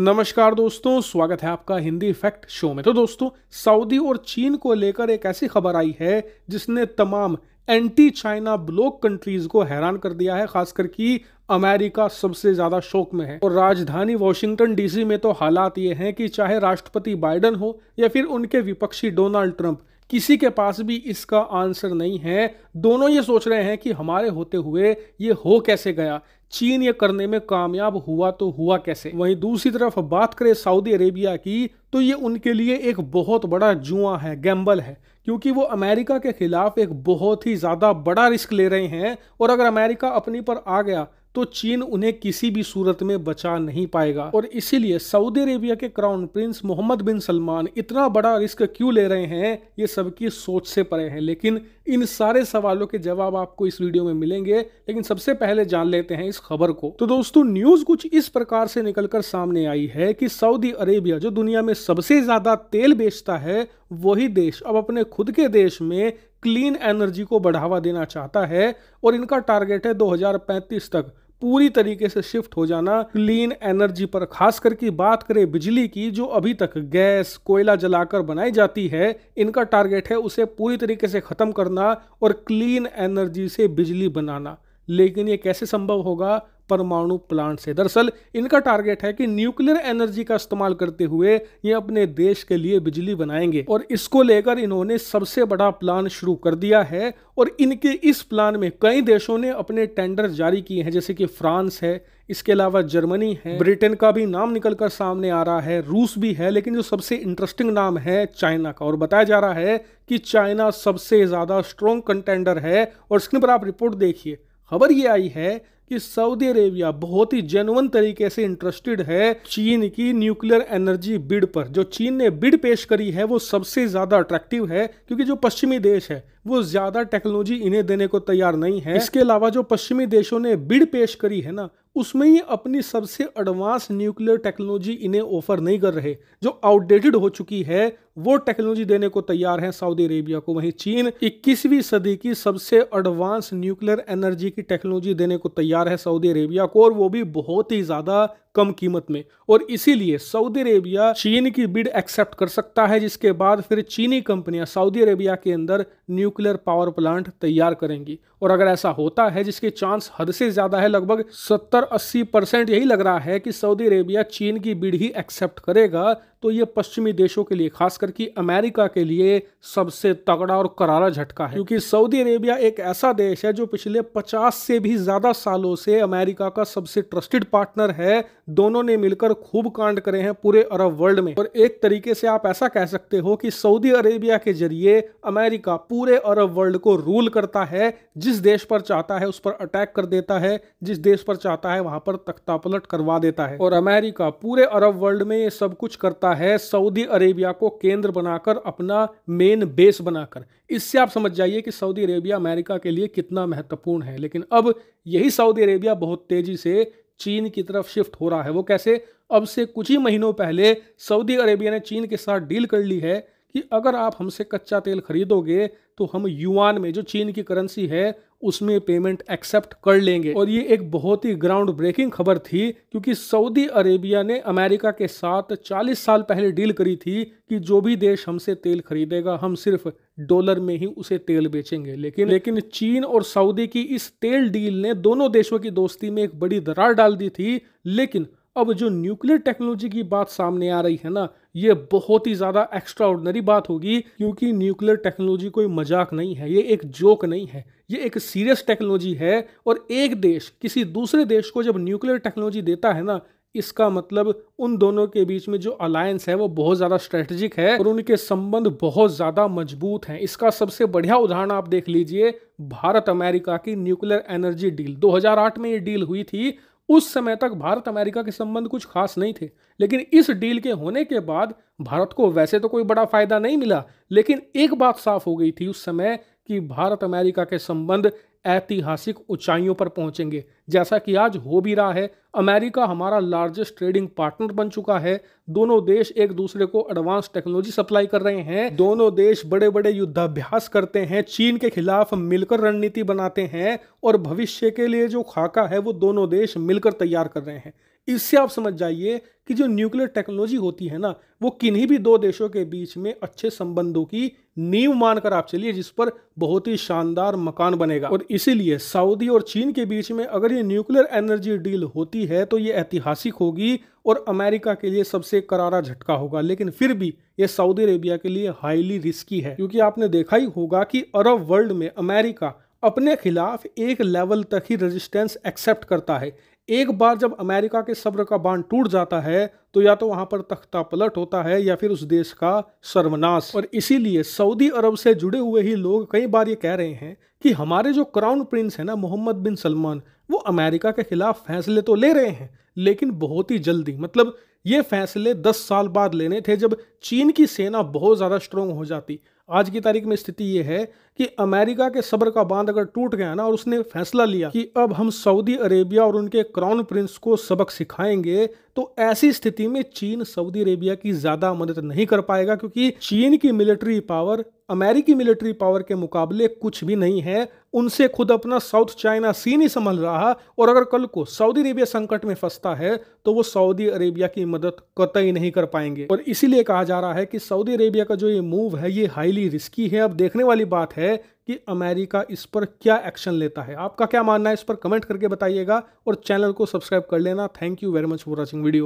नमस्कार दोस्तों स्वागत है आपका हिंदी फैक्ट शो में तो दोस्तों सऊदी और चीन को लेकर एक ऐसी खबर आई है जिसने तमाम एंटी चाइना ब्लॉक कंट्रीज को हैरान कर दिया है खासकर कि अमेरिका सबसे ज्यादा शोक में है और राजधानी वॉशिंगटन डीसी में तो हालात ये हैं कि चाहे राष्ट्रपति बाइडन हो या फिर उनके विपक्षी डोनाल्ड ट्रंप किसी के पास भी इसका आंसर नहीं है दोनों ये सोच रहे हैं कि हमारे होते हुए ये हो कैसे गया चीन ये करने में कामयाब हुआ तो हुआ कैसे वहीं दूसरी तरफ बात करें सऊदी अरेबिया की तो ये उनके लिए एक बहुत बड़ा जुआ है गैम्बल है क्योंकि वो अमेरिका के खिलाफ एक बहुत ही ज़्यादा बड़ा रिस्क ले रहे हैं और अगर अमेरिका अपनी पर आ गया तो चीन उन्हें किसी भी सूरत में बचा नहीं पाएगा और इसीलिए सऊदी अरेबिया के crown prince Mohammed bin Salman इतना बड़ा रिस्क क्यों ले रहे हैं ये सबकी सोच से परे हैं लेकिन इन सारे सवालों के जवाब आपको इस वीडियो में मिलेंगे लेकिन सबसे पहले जान लेते हैं इस खबर को तो दोस्तों न्यूज कुछ इस प्रकार से निकलकर सामने आई है कि सऊदी अरेबिया जो दुनिया में सबसे ज्यादा तेल बेचता है वही देश अब अपने खुद के देश में क्लीन एनर्जी को बढ़ावा देना चाहता है और इनका टारगेट है 2035 तक पूरी तरीके से शिफ्ट हो जाना क्लीन एनर्जी पर खास करके बात करें बिजली की जो अभी तक गैस कोयला जलाकर बनाई जाती है इनका टारगेट है उसे पूरी तरीके से ख़त्म करना और क्लीन एनर्जी से बिजली बनाना लेकिन ये कैसे संभव होगा परमाणु प्लांट से दरअसल इनका टारगेट है कि न्यूक्लियर एनर्जी का इस्तेमाल करते हुए ये अपने देश के लिए बिजली बनाएंगे और इसको लेकर इन्होंने सबसे बड़ा प्लान शुरू कर दिया है और इनके इस प्लान में कई देशों ने अपने टेंडर जारी किए हैं जैसे कि फ्रांस है इसके अलावा जर्मनी है ब्रिटेन का भी नाम निकल कर सामने आ रहा है रूस भी है लेकिन जो सबसे इंटरेस्टिंग नाम है चाइना का और बताया जा रहा है कि चाइना सबसे ज़्यादा स्ट्रॉन्ग कंटेंडर है और स्क्रीन पर आप रिपोर्ट देखिए खबर ये आई है कि सऊदी अरेबिया बहुत ही जेनुअन तरीके से इंटरेस्टेड है चीन की न्यूक्लियर एनर्जी बिड पर जो चीन ने बिड पेश करी है वो सबसे ज़्यादा अट्रैक्टिव है क्योंकि जो पश्चिमी देश है वो ज़्यादा टेक्नोलॉजी इन्हें देने को तैयार नहीं है इसके अलावा जो पश्चिमी देशों ने बिड पेश करी है ना उसमें ये अपनी सबसे एडवांस न्यूक्लियर टेक्नोलॉजी इन्हें ऑफर नहीं कर रहे जो आउटडेटेड हो चुकी है वो टेक्नोलॉजी देने को तैयार है सऊदी अरेबिया को वहीं चीन 21वीं सदी की सबसे एडवांस न्यूक्लियर एनर्जी की टेक्नोलॉजी देने को तैयार है सऊदी अरेबिया को और वो भी बहुत ही ज़्यादा कम कीमत में और इसीलिए सऊदी अरेबिया चीन की बिड एक्सेप्ट कर सकता है जिसके बाद फिर चीनी कंपनियां सऊदी अरेबिया के अंदर न्यूक्लियर पावर प्लांट तैयार करेंगी और अगर ऐसा होता है जिसके चांस हद से ज़्यादा है लगभग सत्तर अस्सी परसेंट यही लग रहा है कि सऊदी अरेबिया चीन की बिड ही एक्सेप्ट करेगा तो ये पश्चिमी देशों के लिए खास करके अमेरिका के लिए सबसे तगड़ा और करारा झटका है क्योंकि सऊदी अरेबिया एक ऐसा देश है जो पिछले 50 से भी ज़्यादा सालों से अमेरिका का सबसे ट्रस्टेड पार्टनर है दोनों ने मिलकर खूब कांड करे हैं पूरे अरब वर्ल्ड में और एक तरीके से आप ऐसा कह सकते हो कि सऊदी अरेबिया के जरिए अमेरिका पूरे अरब वर्ल्ड को रूल करता है जिस देश पर चाहता है उस पर अटैक कर देता है जिस देश पर चाहता है वहां पर तख्ता पलट करवा देता है और अमेरिका पूरे अरब वर्ल्ड में ये सब कुछ करता रहा है सऊदी अरेबिया को केंद्र बनाकर अपना मेन बेस बनाकर इससे आप समझ जाइए कि सऊदी अरेबिया अमेरिका के लिए कितना महत्वपूर्ण है लेकिन अब यही सऊदी अरेबिया बहुत तेज़ी से चीन की तरफ शिफ्ट हो रहा है वो कैसे अब से कुछ ही महीनों पहले सऊदी अरेबिया ने चीन के साथ डील कर ली है कि अगर आप हमसे कच्चा तेल खरीदोगे तो हम युआन में जो चीन की करेंसी है उसमें पेमेंट एक्सेप्ट कर लेंगे और ये एक बहुत ही ग्राउंड ब्रेकिंग खबर थी क्योंकि सऊदी अरेबिया ने अमेरिका के साथ 40 साल पहले डील करी थी कि जो भी देश हमसे तेल खरीदेगा हम सिर्फ डॉलर में ही उसे तेल बेचेंगे लेकिन लेकिन चीन और सऊदी की इस तेल डील ने दोनों देशों की दोस्ती में एक बड़ी दरार डाल दी थी लेकिन अब जो न्यूक्लियर टेक्नोलॉजी की बात सामने आ रही है ना ये बहुत ही ज़्यादा एक्स्ट्रा ऑर्डनरी बात होगी क्योंकि न्यूक्लियर टेक्नोलॉजी कोई मजाक नहीं है ये एक जोक नहीं है ये एक सीरियस टेक्नोलॉजी है और एक देश किसी दूसरे देश को जब न्यूक्लियर टेक्नोलॉजी देता है ना इसका मतलब उन दोनों के बीच में जो अलायंस है वो बहुत ज़्यादा स्ट्रेटजिक है और उनके संबंध बहुत ज़्यादा मजबूत हैं इसका सबसे बढ़िया उदाहरण आप देख लीजिए भारत अमेरिका की न्यूक्लियर एनर्जी डील 2008 में ये डील हुई थी उस समय तक भारत अमेरिका के संबंध कुछ खास नहीं थे लेकिन इस डील के होने के बाद भारत को वैसे तो कोई बड़ा फायदा नहीं मिला लेकिन एक बात साफ हो गई थी उस समय कि भारत अमेरिका के संबंध ऐतिहासिक ऊंचाइयों पर पहुंचेंगे जैसा कि आज हो भी रहा है अमेरिका हमारा लार्जेस्ट ट्रेडिंग पार्टनर बन चुका है दोनों देश एक दूसरे को एडवांस टेक्नोलॉजी सप्लाई कर रहे हैं दोनों देश बड़े बड़े युद्धाभ्यास करते हैं चीन के खिलाफ मिलकर रणनीति बनाते हैं और भविष्य के लिए जो खाका है वो दोनों देश मिलकर तैयार कर रहे हैं इससे आप समझ जाइए कि जो न्यूक्लियर टेक्नोलॉजी होती है ना वो किन्हीं भी दो देशों के बीच में अच्छे संबंधों की नींव मानकर आप चलिए जिस पर बहुत ही शानदार मकान बनेगा और इसीलिए सऊदी और चीन के बीच में अगर ये न्यूक्लियर एनर्जी डील होती है तो ये ऐतिहासिक होगी और अमेरिका के लिए सबसे करारा झटका होगा लेकिन फिर भी ये सऊदी अरेबिया के लिए हाईली रिस्की है क्योंकि आपने देखा ही होगा कि अरब वर्ल्ड में अमेरिका अपने खिलाफ एक लेवल तक ही रेजिस्टेंस एक्सेप्ट करता है एक बार जब अमेरिका के सब्र का बांध टूट जाता है तो या तो वहां पर तख्ता पलट होता है या फिर उस देश का सर्वनाश और इसीलिए सऊदी अरब से जुड़े हुए ही लोग कई बार ये कह रहे हैं कि हमारे जो क्राउन प्रिंस है ना मोहम्मद बिन सलमान वो अमेरिका के खिलाफ फैसले तो ले रहे हैं लेकिन बहुत ही जल्दी मतलब ये फैसले 10 साल बाद लेने थे जब चीन की सेना बहुत ज़्यादा स्ट्रोंग हो जाती आज की तारीख में स्थिति ये है कि अमेरिका के सब्र का बांध अगर टूट गया ना और उसने फैसला लिया कि अब हम सऊदी अरेबिया और उनके क्राउन प्रिंस को सबक सिखाएंगे तो ऐसी स्थिति में चीन सऊदी अरेबिया की ज़्यादा मदद नहीं कर पाएगा क्योंकि चीन की मिलिट्री पावर अमेरिकी मिलिट्री पावर के मुकाबले कुछ भी नहीं है उनसे खुद अपना साउथ चाइना सी नहीं संभल रहा और अगर कल को सऊदी अरेबिया संकट में फंसता है तो वो सऊदी अरेबिया की मदद कतई नहीं कर पाएंगे और इसीलिए कहा जा रहा है कि सऊदी अरेबिया का जो ये मूव है ये हाईली रिस्की है अब देखने वाली बात है कि अमेरिका इस पर क्या एक्शन लेता है आपका क्या मानना है इस पर कमेंट करके बताइएगा और चैनल को सब्सक्राइब कर लेना thank you very much for watching video